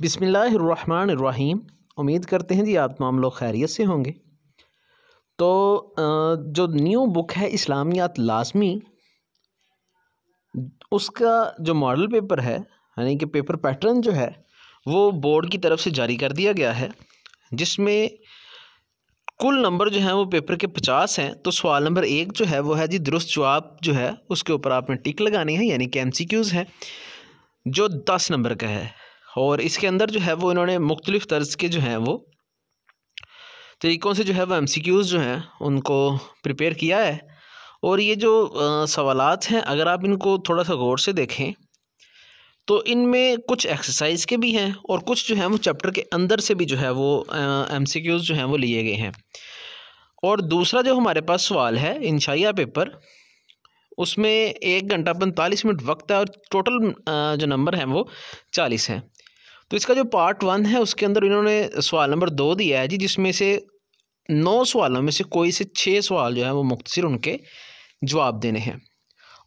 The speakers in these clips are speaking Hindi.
बिसमीम उम्मीद करते हैं जी आप तमाम लोग खैरियत से होंगे तो जो न्यू बुक है इस्लामियात लाजमी उसका जो मॉडल पेपर है यानी कि पेपर पैटर्न जो है वो बोर्ड की तरफ से जारी कर दिया गया है जिसमें कुल नंबर जो है वो पेपर के पचास हैं तो सवाल नंबर एक जो है वो है जी दुरुस्त जवाब जो है उसके ऊपर आपने टिक लगानी है यानी कि एम सी क्यूज़ हैं जो दस नंबर का है और इसके अंदर जो है वो इन्होंने मुख्तलिफ़ तर्ज के जो हैं वो तरीक़ों से जो है वो एम सी क्यूज़ जो हैं उनको प्रिपेयर किया है और ये जो सवाल हैं अगर आप इनको थोड़ा सा गौर से देखें तो इनमें कुछ एक्सरसाइज के भी हैं और कुछ जो हैं वो चैप्टर के अंदर से भी जो है वो एम सी क्यूज़ जो हैं वो लिए गए हैं और दूसरा जो हमारे पास सवाल है इंशाइया पेपर उसमें एक घंटा पैंतालीस मिनट वक्त है और टोटल जो नंबर हैं वो चालीस हैं तो इसका जो पार्ट वन है उसके अंदर इन्होंने सवाल नंबर दो दिया है जी जिसमें से नौ सवालों में से कोई से छः सवाल जो है वो मुख्तर उनके जवाब देने हैं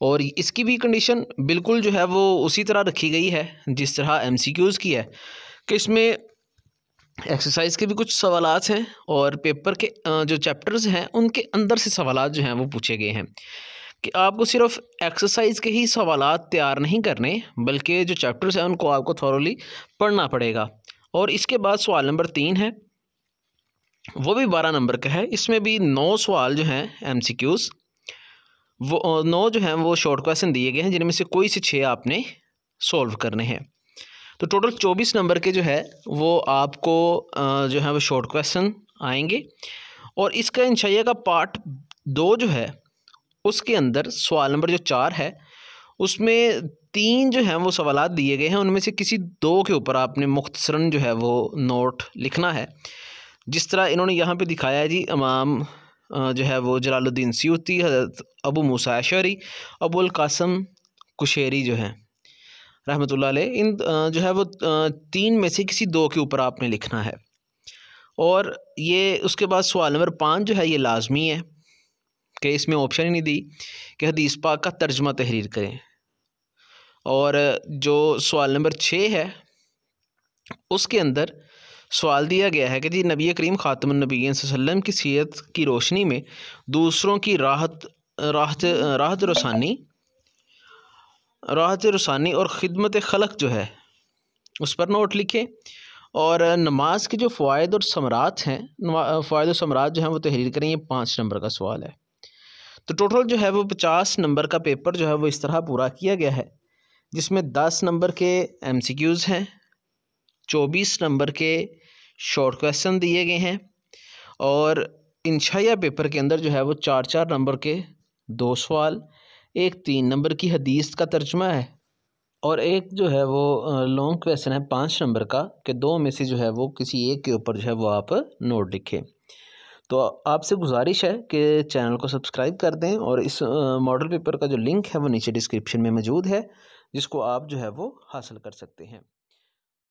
और इसकी भी कंडीशन बिल्कुल जो है वो उसी तरह रखी गई है जिस तरह एम सी क्यूज़ की है कि इसमें एक्सरसाइज के भी कुछ सवाल हैं और पेपर के जो चैप्टर्स हैं उनके अंदर से सवाल जो हैं वो पूछे गए हैं कि आपको सिर्फ एक्सरसाइज के ही सवाल तैयार नहीं करने बल्कि जो चैप्टर्स हैं उनको आपको थॉरली पढ़ना पड़ेगा और इसके बाद सवाल नंबर तीन है वो भी बारह नंबर का है इसमें भी नौ सवाल जो हैं एम सी क्यूज़ वो नौ जो हैं वो शॉर्ट क्वेश्चन दिए गए हैं जिनमें से कोई से छः आपने सॉल्व करने हैं तो टोटल चौबीस नंबर के जो है वो आपको जो है वो शॉर्ट क्वेश्चन आएंगे और इसका इंशाइया का पार्ट दो जो है उसके अंदर सवाल नंबर जो चार है उसमें तीन जो हैं वो सवाल दिए गए हैं उनमें से किसी दो के ऊपर आपने मुख्तसरन जो है वो नोट लिखना है जिस तरह इन्होंने यहाँ पे दिखाया है जी इमाम जो है वो जलालुद्दीन सियूती हजरत अबू मुसाशरी अबुल कासम कुशेरी जो हैं रहमत इन जो है वो तीन में से किसी दो के ऊपर आपने लिखना है और ये उसके बाद सवाल नंबर पाँच जो है ये लाजमी है कि इसमें ऑप्शन ही नहीं दी कि हदीस पाक का तर्जमा तहरीर करें और जो सवाल नंबर छः है उसके अंदर सवाल दिया गया है कि जी नबी करीम ख़ातमनबी वसल्लम की सीरत की रोशनी में दूसरों की राहत राहत राहत रसानी राहत रसानी और ख़िदमत खलक जो है उस पर नोट लिखें और नमाज के जो फ़वाद और समरात हैं फ़ायद और समरात जो हैं वो तहरीर करें ये पाँच नंबर का सवाल है तो टोटल जो है वो पचास नंबर का पेपर जो है वो इस तरह पूरा किया गया है जिसमें दस नंबर के एम सी क्यूज़ हैं चौबीस नंबर के शॉर्ट क्वेश्चन दिए गए हैं और इंशाया पेपर के अंदर जो है वो चार चार नंबर के दो सवाल एक तीन नंबर की हदीस का तर्जमा है और एक जो है वो लॉन्ग क्वेश्चन है पाँच नंबर का कि दो में से जो है वो किसी एक के ऊपर जो है वो आप नोट लिखें तो आपसे गुजारिश है कि चैनल को सब्सक्राइब कर दें और इस मॉडल पेपर का जो लिंक है वो नीचे डिस्क्रिप्शन में मौजूद है जिसको आप जो है वो हासिल कर सकते हैं